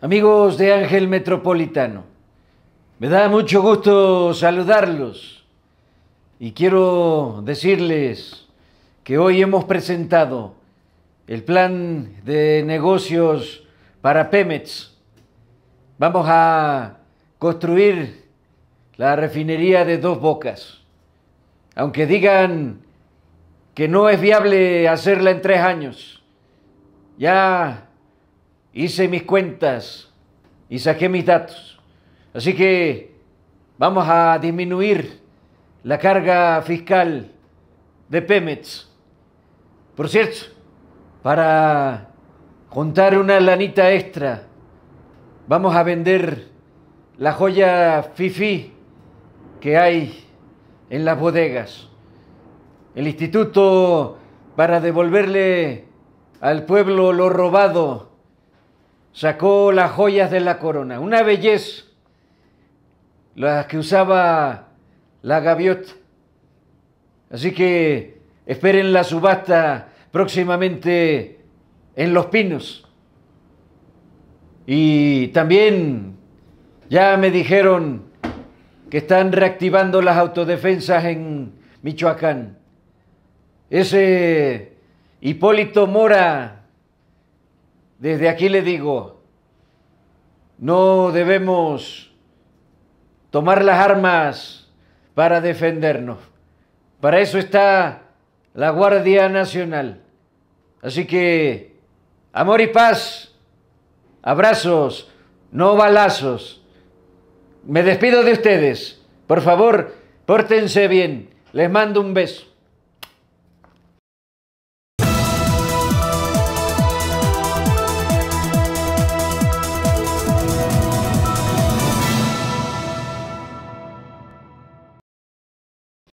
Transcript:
Amigos de Ángel Metropolitano, me da mucho gusto saludarlos y quiero decirles que hoy hemos presentado el plan de negocios para Pemex. Vamos a construir la refinería de dos bocas. Aunque digan que no es viable hacerla en tres años, ya hice mis cuentas y saqué mis datos. Así que vamos a disminuir la carga fiscal de Pemex. Por cierto, para juntar una lanita extra, vamos a vender la joya FIFI que hay en las bodegas. El instituto para devolverle al pueblo lo robado sacó las joyas de la corona, una belleza, las que usaba la gaviota. Así que esperen la subasta próximamente en Los Pinos. Y también ya me dijeron que están reactivando las autodefensas en Michoacán. Ese Hipólito Mora desde aquí le digo, no debemos tomar las armas para defendernos. Para eso está la Guardia Nacional. Así que, amor y paz, abrazos, no balazos. Me despido de ustedes. Por favor, pórtense bien. Les mando un beso.